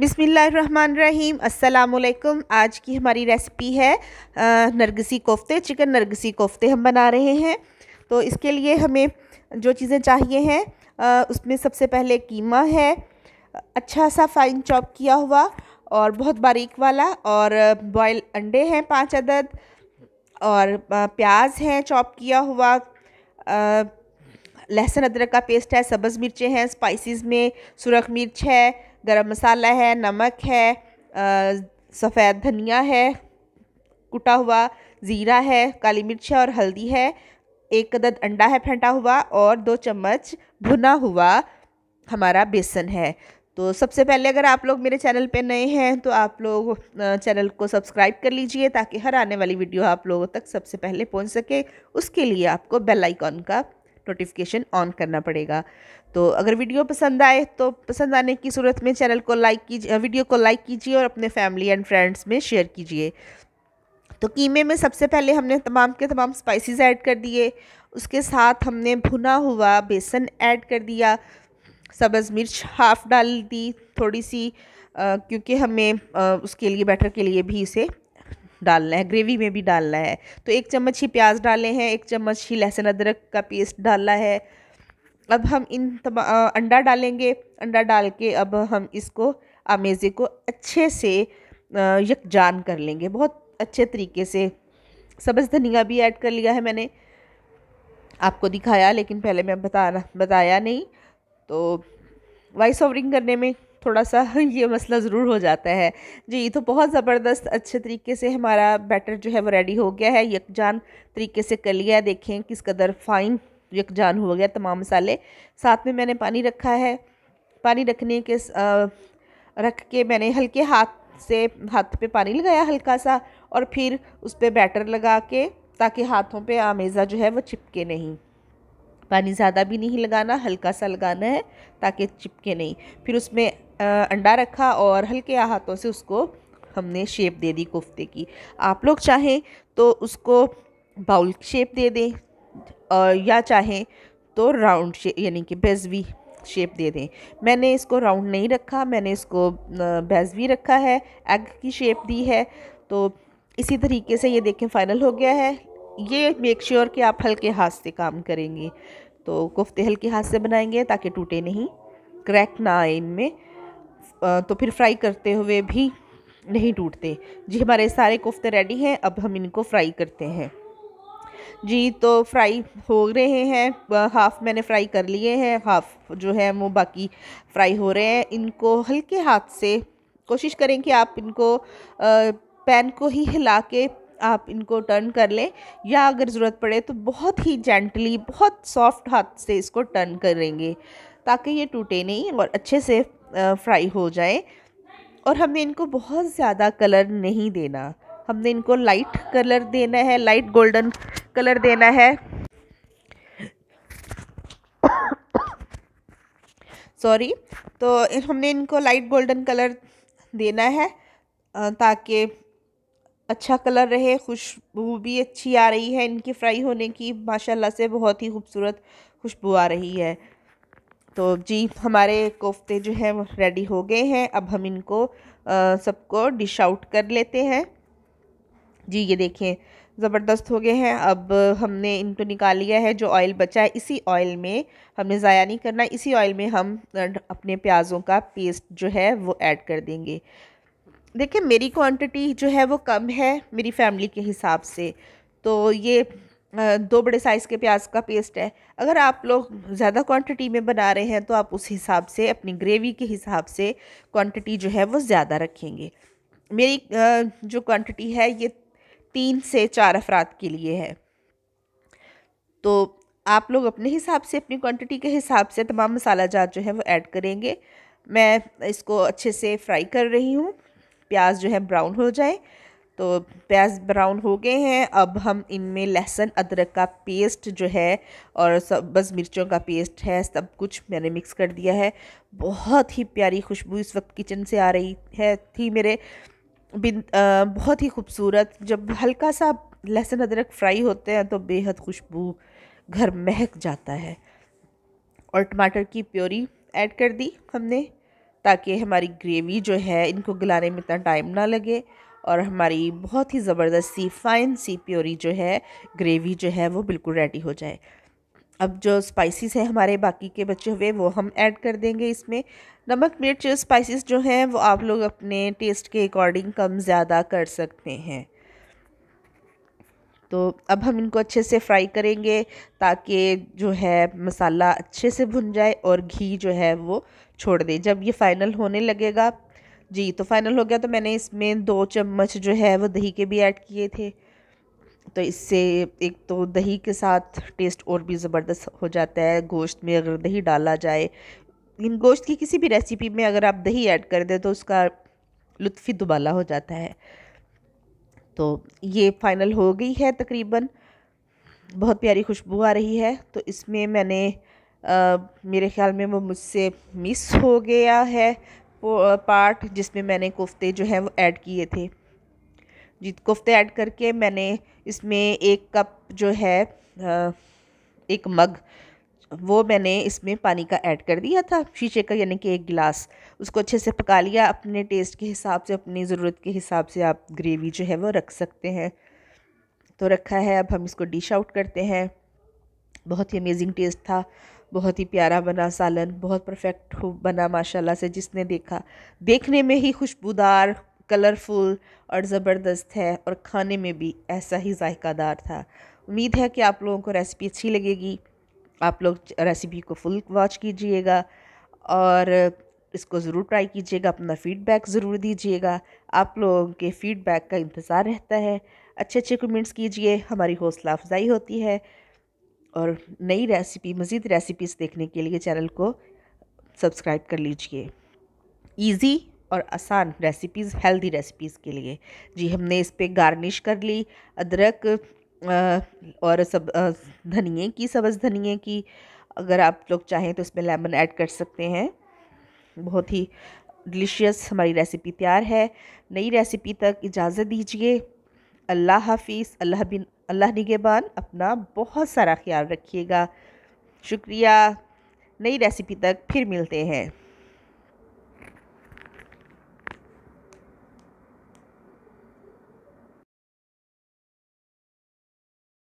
बिसमीम् अल्लाम आज की हमारी रेसिपी है नरगसी कोफ्ते चिकन नरगसी कोफ्ते हम बना रहे हैं तो इसके लिए हमें जो चीज़ें चाहिए हैं उसमें सबसे पहले कीमा है अच्छा सा फाइन चॉप किया हुआ और बहुत बारीक वाला और बॉयल अंडे हैं पाँच अदद और प्याज हैं चॉप किया हुआ लहसुन अदरक का पेस्ट है सब्ज़ मिर्चें हैं स्पाइसेस में सुरख मिर्च है गरम मसाला है नमक है सफ़ेद धनिया है कुटा हुआ ज़ीरा है काली मिर्च है और हल्दी है एक कदर अंडा है फेंटा हुआ और दो चम्मच भुना हुआ हमारा बेसन है तो सबसे पहले अगर आप लोग मेरे चैनल पे नए हैं तो आप लोग चैनल को सब्सक्राइब कर लीजिए ताकि हर आने वाली वीडियो आप लोगों तक सबसे पहले पहुंच सके उसके लिए आपको बेल आइकॉन का नोटिफिकेशन ऑन करना पड़ेगा तो अगर वीडियो पसंद आए तो पसंद आने की सूरत में चैनल को लाइक कीजिए वीडियो को लाइक कीजिए और अपने फैमिली एंड फ्रेंड्स में शेयर कीजिए तो कीमे में सबसे पहले हमने तमाम के तमाम स्पाइसेस ऐड कर दिए उसके साथ हमने भुना हुआ बेसन ऐड कर दिया सब्ज़ मिर्च हाफ़ डाल दी थोड़ी सी क्योंकि हमें आ, उसके लिए बैटर के लिए भी इसे डालना है ग्रेवी में भी डालना है तो एक चम्मच ही प्याज डाले हैं एक चम्मच ही लहसुन अदरक का पेस्ट डाला है अब हम इन अंडा डालेंगे अंडा डाल के अब हम इसको आमेज़े को अच्छे से यकजान कर लेंगे बहुत अच्छे तरीके से सब्ज़ धनिया भी ऐड कर लिया है मैंने आपको दिखाया लेकिन पहले मैं बता बताया नहीं तो वाइस ऑवरिंग करने में थोड़ा सा ये मसला ज़रूर हो जाता है जी तो बहुत ज़बरदस्त अच्छे तरीके से हमारा बैटर जो है वो रेडी हो गया है यकजान तरीके से कर लिया देखें किस कदर फाइन यकजान हो गया तमाम मसाले साथ में मैंने पानी रखा है पानी रखने के आ, रख के मैंने हल्के हाथ से हाथ पे पानी लगाया हल्का सा और फिर उस पर बैटर लगा के ताकि हाथों पे आमेज़ा जो है वो चिपके नहीं पानी ज़्यादा भी नहीं लगाना हल्का सा लगाना है ताकि चिपके नहीं फिर उसमें अंडा रखा और हल्के हाथों से उसको हमने शेप दे दी कोफ्ते की आप लोग चाहें तो उसको बाउल शेप दे दें और या चाहें तो राउंड शेप यानी कि बेजवी शेप दे दें मैंने इसको राउंड नहीं रखा मैंने इसको बेजवी रखा है एग की शेप दी है तो इसी तरीके से ये देखें फाइनल हो गया है ये मेक श्योर sure कि आप हल्के हाथ से काम करेंगे तो कोफ्ते हल्के हाथ से बनाएंगे ताकि टूटे नहीं क्रैक ना आए इनमें तो फिर फ्राई करते हुए भी नहीं टूटते जी हमारे सारे कोफ्ते रेडी हैं अब हम इनको फ्राई करते हैं जी तो फ्राई हो रहे हैं हाफ़ मैंने फ्राई कर लिए हैं हाफ़ जो है वो बाकी फ्राई हो रहे हैं इनको हल्के हाथ से कोशिश करें कि आप इनको पैन को ही हिला के आप इनको टर्न कर लें या अगर ज़रूरत पड़े तो बहुत ही जेंटली बहुत सॉफ्ट हाथ से इसको टर्न करेंगे ताकि ये टूटे नहीं और अच्छे से फ्राई हो जाए और हमें इनको बहुत ज़्यादा कलर नहीं देना हमने इनको लाइट कलर देना है लाइट गोल्डन कलर देना है सॉरी तो हमने इनको लाइट गोल्डन कलर देना है ताकि अच्छा कलर रहे खुशबू भी अच्छी आ रही है इनकी फ्राई होने की माशाल्लाह से बहुत ही खूबसूरत खुशबू आ रही है तो जी हमारे कोफ्ते जो हैं रेडी हो गए हैं अब हम इनको सबको डिश आउट कर लेते हैं जी ये देखें ज़बरदस्त हो गए हैं अब हमने इनको निकाल लिया है जो ऑयल बचा है इसी ऑयल में हमने ज़ाया नहीं करना इसी ऑयल में हम अपने प्याज़ों का पेस्ट जो है वो ऐड कर देंगे देखिए मेरी क्वांटिटी जो है वो कम है मेरी फैमिली के हिसाब से तो ये दो बड़े साइज़ के प्याज का पेस्ट है अगर आप लोग ज़्यादा क्वांटिटी में बना रहे हैं तो आप उस हिसाब से अपनी ग्रेवी के हिसाब से क्वांटिटी जो है वो ज़्यादा रखेंगे मेरी जो क्वांटिटी है ये तीन से चार अफराद के लिए है तो आप लोग अपने हिसाब से अपनी क्वांटिटी के हिसाब से तमाम मसाला जात जो है वो ऐड करेंगे मैं इसको अच्छे से फ्राई कर रही हूँ प्याज जो है ब्राउन हो जाए तो प्याज ब्राउन हो गए हैं अब हम इनमें लहसुन अदरक का पेस्ट जो है और सब बस मिर्चों का पेस्ट है सब कुछ मैंने मिक्स कर दिया है बहुत ही प्यारी खुशबू इस वक्त किचन से आ रही है थी मेरे बिन आ, बहुत ही खूबसूरत जब हल्का सा लहसुन अदरक फ्राई होते हैं तो बेहद खुशबू घर महक जाता है और टमाटर की प्योरी ऐड कर दी हमने ताकि हमारी ग्रेवी जो है इनको गलाने में इतना टाइम ना लगे और हमारी बहुत ही ज़बरदस्त सी फाइन सी प्योरी जो है ग्रेवी जो है वो बिल्कुल रेडी हो जाए अब जो स्पाइसेस हैं हमारे बाकी के बचे हुए वो हम ऐड कर देंगे इसमें नमक मिर्च स्पाइसेस जो हैं वो आप लोग अपने टेस्ट के अकॉर्डिंग कम ज़्यादा कर सकते हैं तो अब हम इनको अच्छे से फ्राई करेंगे ताकि जो है मसाला अच्छे से भुन जाए और घी जो है वो छोड़ दे जब ये फाइनल होने लगेगा जी तो फाइनल हो गया तो मैंने इसमें दो चम्मच जो है वो दही के भी ऐड किए थे तो इससे एक तो दही के साथ टेस्ट और भी ज़बरदस्त हो जाता है गोश्त में अगर दही डाला जाए इन गोश्त की किसी भी रेसिपी में अगर आप दही ऐड कर दें तो उसका ही दुबाला हो जाता है तो ये फाइनल हो गई है तकरीबन बहुत प्यारी खुशबू आ रही है तो इसमें मैंने आ, मेरे ख्याल में वो मुझसे मिस हो गया है पार्ट जिसमें मैंने कोफ्ते जो है वो ऐड किए थे जी कोफ्ते ऐड करके मैंने इसमें एक कप जो है एक मग वो मैंने इसमें पानी का ऐड कर दिया था शीशे का यानी कि एक गिलास उसको अच्छे से पका लिया अपने टेस्ट के हिसाब से अपनी ज़रूरत के हिसाब से आप ग्रेवी जो है वो रख सकते हैं तो रखा है अब हम इसको डिश आउट करते हैं बहुत ही अमेजिंग टेस्ट था बहुत ही प्यारा बना सालन बहुत परफेक्ट बना माशाल्लाह से जिसने देखा देखने में ही खुशबूदार कलरफुल और ज़बरदस्त है और खाने में भी ऐसा ही जायकादार था उम्मीद है कि आप लोगों को रेसिपी अच्छी लगेगी आप लोग रेसिपी को फुल वॉच कीजिएगा और इसको ज़रूर ट्राई कीजिएगा अपना फ़ीडबैक ज़रूर दीजिएगा आप लोगों के फ़ीडबैक का इंतज़ार रहता है अच्छे अच्छे कमेंट्स कीजिए हमारी हौसला अफजाई होती है और नई रेसिपी मज़ीद रेसिपीज़ देखने के लिए चैनल को सब्सक्राइब कर लीजिए ईज़ी और आसान रेसिपीज़ हेल्दी रेसिपीज़ के लिए जी हमने इस पर गार्निश कर ली अदरक और सब धनिए की सब्ज़ धनिए की अगर आप लोग चाहें तो इसमें लेमन ऐड कर सकते हैं बहुत ही डिलीशियस हमारी रेसिपी तैयार है नई रेसिपी तक इजाज़त दीजिए अल्लाह हाफिज़ अल्लाह बिन अल्लाह निगेबान अपना बहुत सारा ख्याल रखिएगा शुक्रिया नई रेसिपी तक फिर मिलते हैं